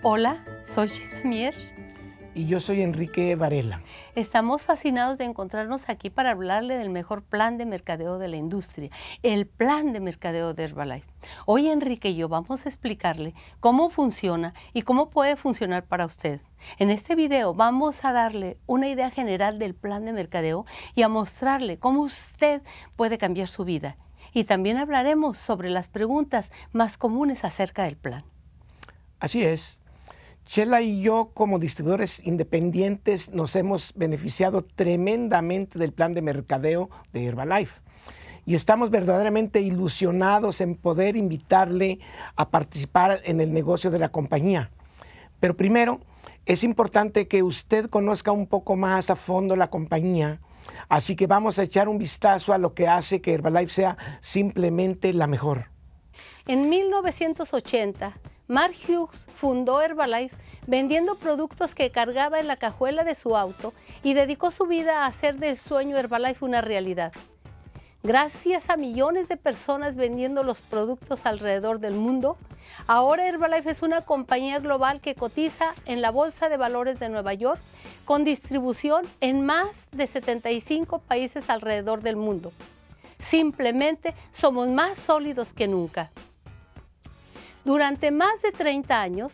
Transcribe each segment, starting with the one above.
Hola, soy Jenna y yo soy Enrique Varela. Estamos fascinados de encontrarnos aquí para hablarle del mejor plan de mercadeo de la industria, el plan de mercadeo de Herbalife. Hoy Enrique y yo vamos a explicarle cómo funciona y cómo puede funcionar para usted. En este video vamos a darle una idea general del plan de mercadeo y a mostrarle cómo usted puede cambiar su vida. Y también hablaremos sobre las preguntas más comunes acerca del plan. Así es, Chela y yo, como distribuidores independientes, nos hemos beneficiado tremendamente del plan de mercadeo de Herbalife. Y estamos verdaderamente ilusionados en poder invitarle a participar en el negocio de la compañía. Pero primero, es importante que usted conozca un poco más a fondo la compañía. Así que vamos a echar un vistazo a lo que hace que Herbalife sea simplemente la mejor. En 1980, Mark Hughes fundó Herbalife vendiendo productos que cargaba en la cajuela de su auto y dedicó su vida a hacer del sueño Herbalife una realidad. Gracias a millones de personas vendiendo los productos alrededor del mundo, ahora Herbalife es una compañía global que cotiza en la Bolsa de Valores de Nueva York con distribución en más de 75 países alrededor del mundo. Simplemente somos más sólidos que nunca. Durante más de 30 años,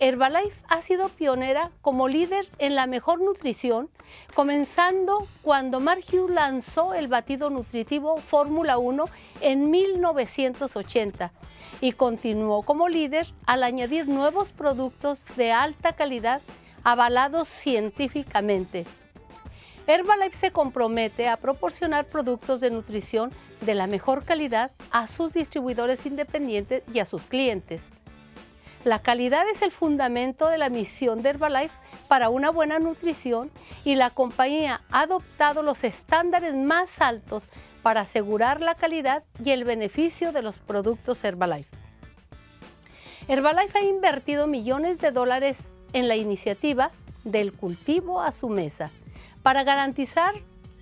Herbalife ha sido pionera como líder en la mejor nutrición, comenzando cuando Mark lanzó el batido nutritivo Fórmula 1 en 1980 y continuó como líder al añadir nuevos productos de alta calidad avalados científicamente. Herbalife se compromete a proporcionar productos de nutrición de la mejor calidad a sus distribuidores independientes y a sus clientes. La calidad es el fundamento de la misión de Herbalife para una buena nutrición y la compañía ha adoptado los estándares más altos para asegurar la calidad y el beneficio de los productos Herbalife. Herbalife ha invertido millones de dólares en la iniciativa del cultivo a su mesa para garantizar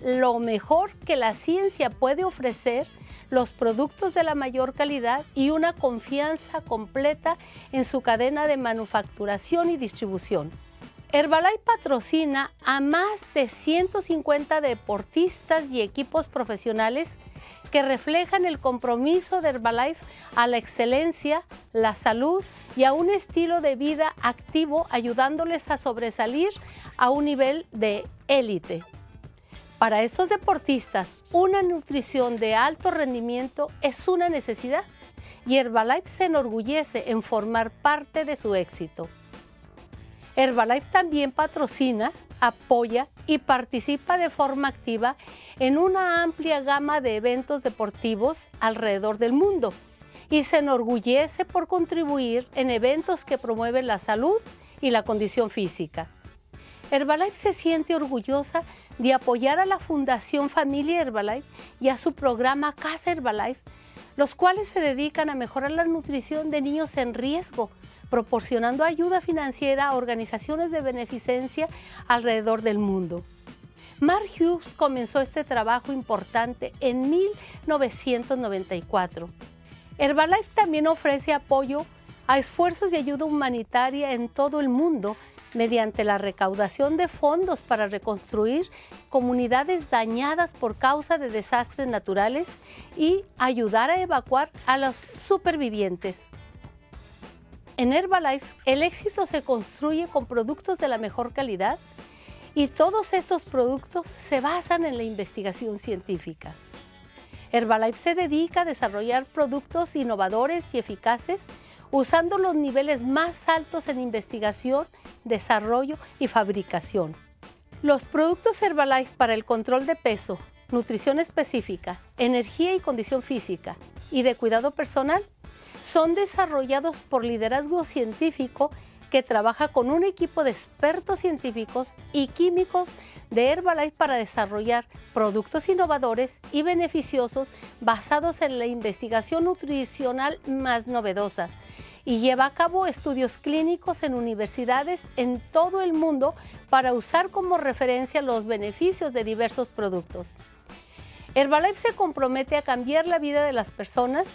lo mejor que la ciencia puede ofrecer, los productos de la mayor calidad y una confianza completa en su cadena de manufacturación y distribución. Herbalife patrocina a más de 150 deportistas y equipos profesionales que reflejan el compromiso de Herbalife a la excelencia, la salud y a un estilo de vida activo, ayudándoles a sobresalir a un nivel de élite. Para estos deportistas, una nutrición de alto rendimiento es una necesidad y Herbalife se enorgullece en formar parte de su éxito. Herbalife también patrocina, apoya y participa de forma activa en una amplia gama de eventos deportivos alrededor del mundo y se enorgullece por contribuir en eventos que promueven la salud y la condición física. Herbalife se siente orgullosa de apoyar a la Fundación Familia Herbalife y a su programa Casa Herbalife, los cuales se dedican a mejorar la nutrición de niños en riesgo proporcionando ayuda financiera a organizaciones de beneficencia alrededor del mundo. Mark Hughes comenzó este trabajo importante en 1994. Herbalife también ofrece apoyo a esfuerzos de ayuda humanitaria en todo el mundo mediante la recaudación de fondos para reconstruir comunidades dañadas por causa de desastres naturales y ayudar a evacuar a los supervivientes. En Herbalife, el éxito se construye con productos de la mejor calidad y todos estos productos se basan en la investigación científica. Herbalife se dedica a desarrollar productos innovadores y eficaces usando los niveles más altos en investigación, desarrollo y fabricación. Los productos Herbalife para el control de peso, nutrición específica, energía y condición física y de cuidado personal son desarrollados por liderazgo científico que trabaja con un equipo de expertos científicos y químicos de Herbalife para desarrollar productos innovadores y beneficiosos basados en la investigación nutricional más novedosa y lleva a cabo estudios clínicos en universidades en todo el mundo para usar como referencia los beneficios de diversos productos. Herbalife se compromete a cambiar la vida de las personas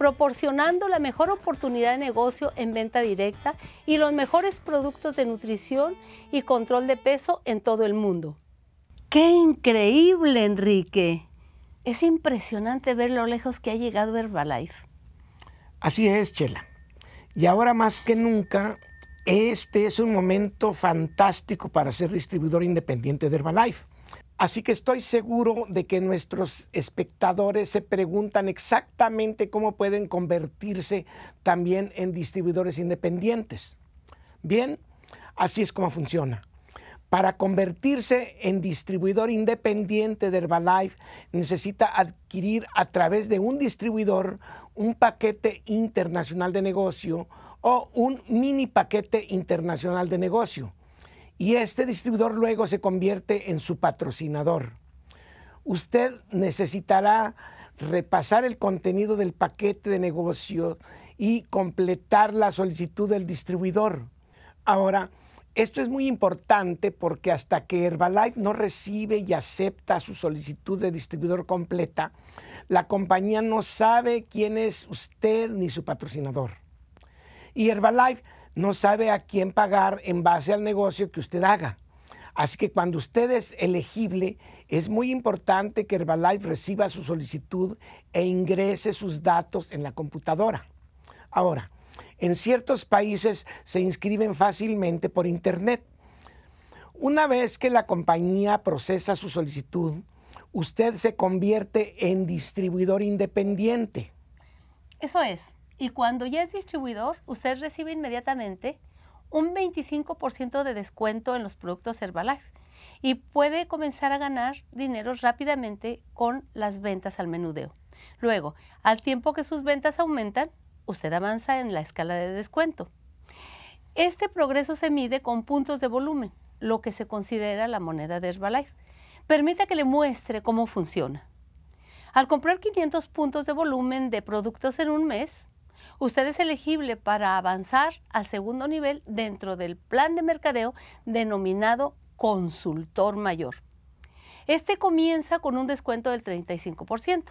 proporcionando la mejor oportunidad de negocio en venta directa y los mejores productos de nutrición y control de peso en todo el mundo. ¡Qué increíble, Enrique! Es impresionante ver lo lejos que ha llegado Herbalife. Así es, Chela. Y ahora más que nunca, este es un momento fantástico para ser distribuidor independiente de Herbalife. Así que estoy seguro de que nuestros espectadores se preguntan exactamente cómo pueden convertirse también en distribuidores independientes. Bien, así es como funciona. Para convertirse en distribuidor independiente de Herbalife necesita adquirir a través de un distribuidor un paquete internacional de negocio o un mini paquete internacional de negocio y este distribuidor luego se convierte en su patrocinador. Usted necesitará repasar el contenido del paquete de negocio y completar la solicitud del distribuidor. Ahora, esto es muy importante porque hasta que Herbalife no recibe y acepta su solicitud de distribuidor completa, la compañía no sabe quién es usted ni su patrocinador. Y Herbalife no sabe a quién pagar en base al negocio que usted haga. Así que cuando usted es elegible, es muy importante que Herbalife reciba su solicitud e ingrese sus datos en la computadora. Ahora, en ciertos países se inscriben fácilmente por Internet. Una vez que la compañía procesa su solicitud, usted se convierte en distribuidor independiente. Eso es, y cuando ya es distribuidor, usted recibe inmediatamente un 25% de descuento en los productos Herbalife y puede comenzar a ganar dinero rápidamente con las ventas al menudeo. Luego, al tiempo que sus ventas aumentan, usted avanza en la escala de descuento. Este progreso se mide con puntos de volumen, lo que se considera la moneda de Herbalife. Permita que le muestre cómo funciona. Al comprar 500 puntos de volumen de productos en un mes, usted es elegible para avanzar al segundo nivel dentro del plan de mercadeo denominado consultor mayor. Este comienza con un descuento del 35%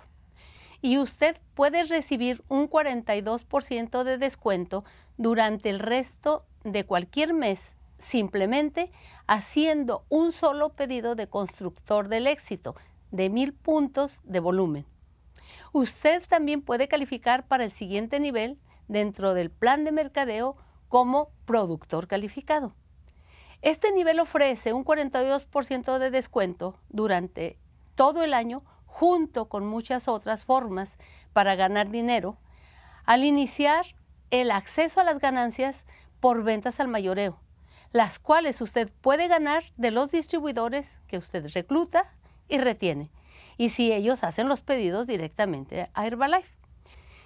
y usted puede recibir un 42% de descuento durante el resto de cualquier mes simplemente haciendo un solo pedido de constructor del éxito de mil puntos de volumen usted también puede calificar para el siguiente nivel dentro del plan de mercadeo como productor calificado. Este nivel ofrece un 42% de descuento durante todo el año junto con muchas otras formas para ganar dinero al iniciar el acceso a las ganancias por ventas al mayoreo, las cuales usted puede ganar de los distribuidores que usted recluta y retiene y si ellos hacen los pedidos directamente a Herbalife.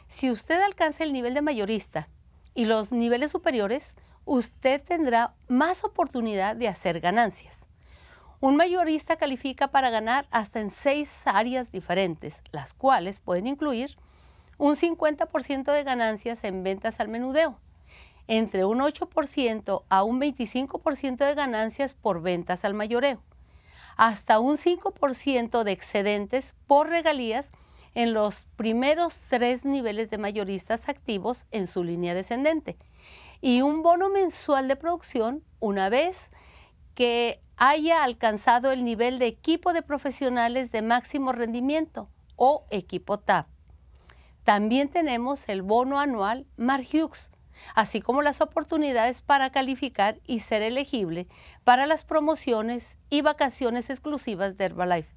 Si usted alcanza el nivel de mayorista y los niveles superiores, usted tendrá más oportunidad de hacer ganancias. Un mayorista califica para ganar hasta en seis áreas diferentes, las cuales pueden incluir un 50% de ganancias en ventas al menudeo, entre un 8% a un 25% de ganancias por ventas al mayoreo, hasta un 5% de excedentes por regalías en los primeros tres niveles de mayoristas activos en su línea descendente y un bono mensual de producción una vez que haya alcanzado el nivel de equipo de profesionales de máximo rendimiento o equipo TAP. También tenemos el bono anual Mark Hughes, así como las oportunidades para calificar y ser elegible para las promociones y vacaciones exclusivas de Herbalife.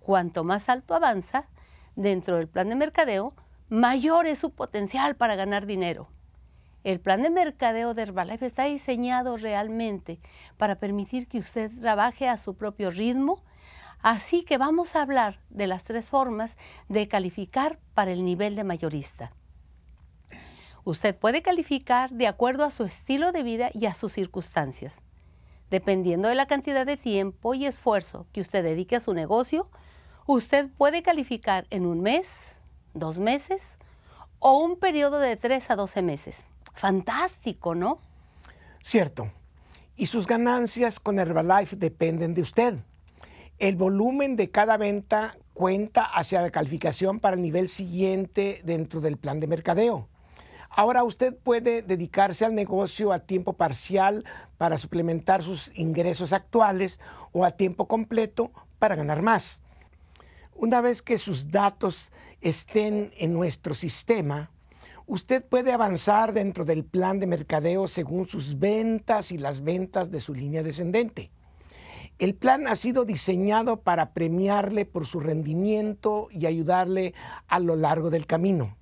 Cuanto más alto avanza dentro del plan de mercadeo, mayor es su potencial para ganar dinero. El plan de mercadeo de Herbalife está diseñado realmente para permitir que usted trabaje a su propio ritmo, Así que vamos a hablar de las tres formas de calificar para el nivel de mayorista. Usted puede calificar de acuerdo a su estilo de vida y a sus circunstancias. Dependiendo de la cantidad de tiempo y esfuerzo que usted dedique a su negocio, usted puede calificar en un mes, dos meses o un periodo de tres a doce meses. Fantástico, ¿no? Cierto. Y sus ganancias con Herbalife dependen de usted. El volumen de cada venta cuenta hacia la calificación para el nivel siguiente dentro del plan de mercadeo. Ahora usted puede dedicarse al negocio a tiempo parcial para suplementar sus ingresos actuales o a tiempo completo para ganar más. Una vez que sus datos estén en nuestro sistema, usted puede avanzar dentro del plan de mercadeo según sus ventas y las ventas de su línea descendente. El plan ha sido diseñado para premiarle por su rendimiento y ayudarle a lo largo del camino.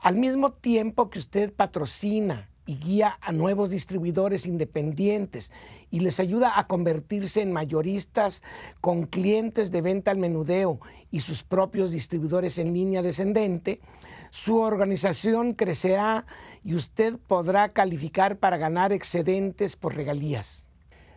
Al mismo tiempo que usted patrocina y guía a nuevos distribuidores independientes y les ayuda a convertirse en mayoristas con clientes de venta al menudeo y sus propios distribuidores en línea descendente, su organización crecerá y usted podrá calificar para ganar excedentes por regalías.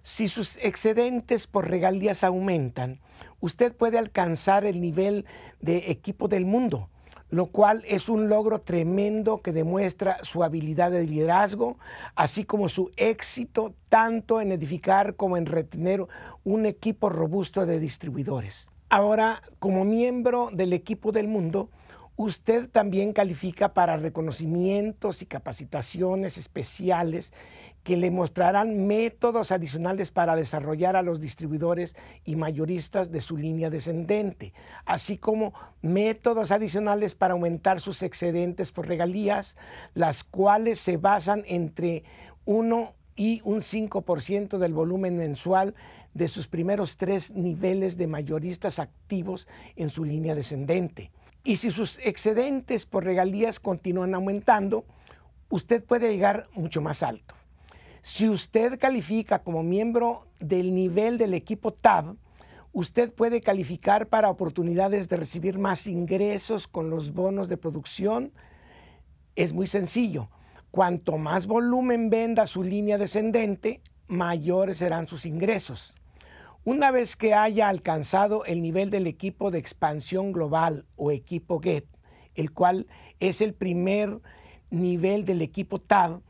Si sus excedentes por regalías aumentan, usted puede alcanzar el nivel de equipo del mundo lo cual es un logro tremendo que demuestra su habilidad de liderazgo, así como su éxito tanto en edificar como en retener un equipo robusto de distribuidores. Ahora, como miembro del equipo del mundo, usted también califica para reconocimientos y capacitaciones especiales que le mostrarán métodos adicionales para desarrollar a los distribuidores y mayoristas de su línea descendente, así como métodos adicionales para aumentar sus excedentes por regalías, las cuales se basan entre 1 y un 5% del volumen mensual de sus primeros tres niveles de mayoristas activos en su línea descendente. Y si sus excedentes por regalías continúan aumentando, usted puede llegar mucho más alto. Si usted califica como miembro del nivel del equipo TAB, usted puede calificar para oportunidades de recibir más ingresos con los bonos de producción. Es muy sencillo. Cuanto más volumen venda su línea descendente, mayores serán sus ingresos. Una vez que haya alcanzado el nivel del equipo de expansión global o equipo GET, el cual es el primer nivel del equipo TAB,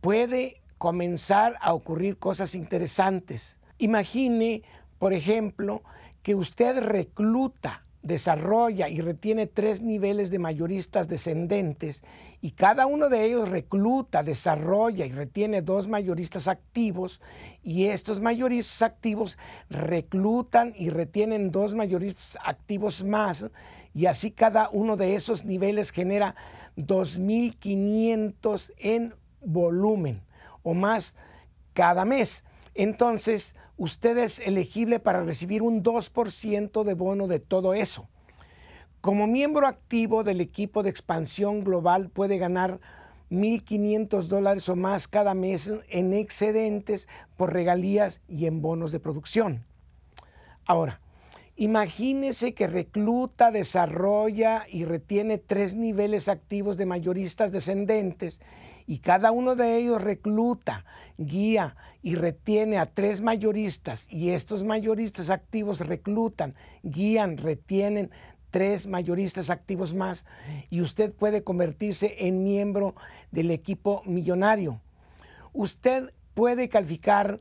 puede comenzar a ocurrir cosas interesantes. Imagine, por ejemplo, que usted recluta, desarrolla y retiene tres niveles de mayoristas descendentes y cada uno de ellos recluta, desarrolla y retiene dos mayoristas activos y estos mayoristas activos reclutan y retienen dos mayoristas activos más y así cada uno de esos niveles genera 2.500 en volumen o más cada mes. Entonces, usted es elegible para recibir un 2% de bono de todo eso. Como miembro activo del equipo de expansión global puede ganar 1.500 dólares o más cada mes en excedentes por regalías y en bonos de producción. Ahora, imagínese que recluta, desarrolla y retiene tres niveles activos de mayoristas descendentes y cada uno de ellos recluta, guía y retiene a tres mayoristas y estos mayoristas activos reclutan, guían, retienen tres mayoristas activos más y usted puede convertirse en miembro del equipo millonario. Usted puede calificar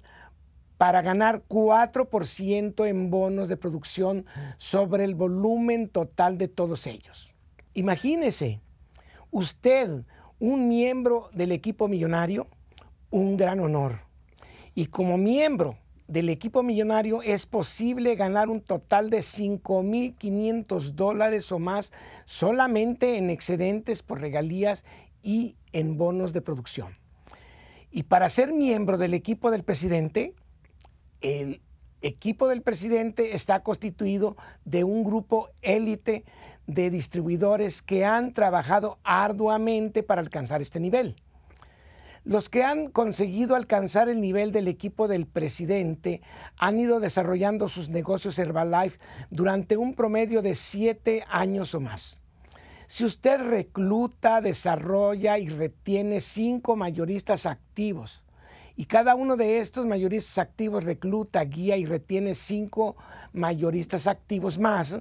para ganar 4% en bonos de producción sobre el volumen total de todos ellos. Imagínese, usted un miembro del equipo millonario, un gran honor. Y como miembro del equipo millonario es posible ganar un total de 5.500 dólares o más solamente en excedentes por regalías y en bonos de producción. Y para ser miembro del equipo del presidente, el equipo del presidente está constituido de un grupo élite de distribuidores que han trabajado arduamente para alcanzar este nivel. Los que han conseguido alcanzar el nivel del equipo del presidente han ido desarrollando sus negocios Herbalife durante un promedio de siete años o más. Si usted recluta, desarrolla y retiene cinco mayoristas activos, y cada uno de estos mayoristas activos recluta, guía y retiene cinco mayoristas activos más,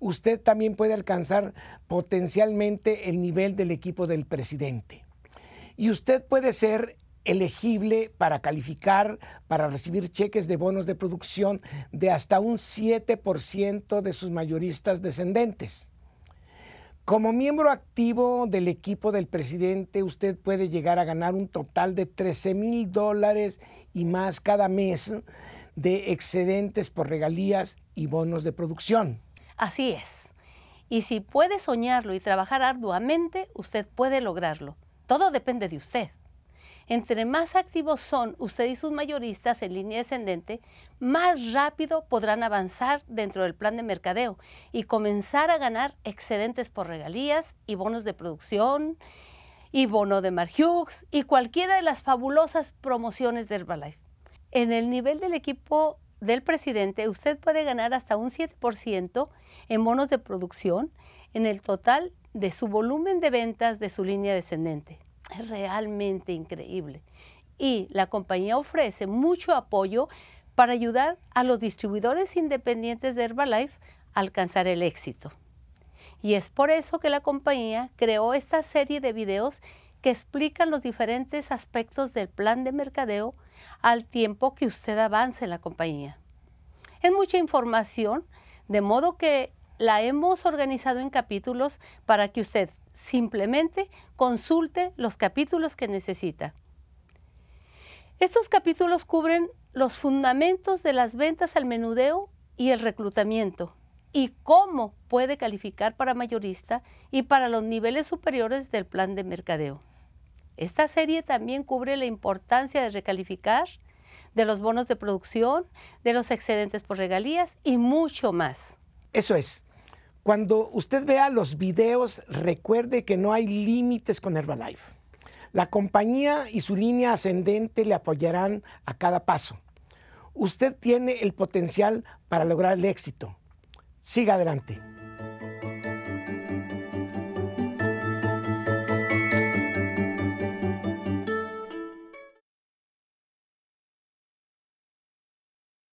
usted también puede alcanzar potencialmente el nivel del equipo del presidente. Y usted puede ser elegible para calificar, para recibir cheques de bonos de producción de hasta un 7% de sus mayoristas descendentes. Como miembro activo del equipo del presidente, usted puede llegar a ganar un total de 13 mil dólares y más cada mes de excedentes por regalías y bonos de producción. Así es. Y si puede soñarlo y trabajar arduamente, usted puede lograrlo. Todo depende de usted. Entre más activos son usted y sus mayoristas en línea descendente, más rápido podrán avanzar dentro del plan de mercadeo y comenzar a ganar excedentes por regalías y bonos de producción y bono de Marhughes y cualquiera de las fabulosas promociones de Herbalife. En el nivel del equipo del presidente, usted puede ganar hasta un 7% en bonos de producción en el total de su volumen de ventas de su línea descendente. Es realmente increíble. Y la compañía ofrece mucho apoyo para ayudar a los distribuidores independientes de Herbalife a alcanzar el éxito. Y es por eso que la compañía creó esta serie de videos que explican los diferentes aspectos del plan de mercadeo al tiempo que usted avance en la compañía. Es mucha información, de modo que la hemos organizado en capítulos para que usted simplemente consulte los capítulos que necesita. Estos capítulos cubren los fundamentos de las ventas al menudeo y el reclutamiento y cómo puede calificar para mayorista y para los niveles superiores del plan de mercadeo. Esta serie también cubre la importancia de recalificar, de los bonos de producción, de los excedentes por regalías y mucho más. Eso es. Cuando usted vea los videos, recuerde que no hay límites con Herbalife. La compañía y su línea ascendente le apoyarán a cada paso. Usted tiene el potencial para lograr el éxito. Siga adelante.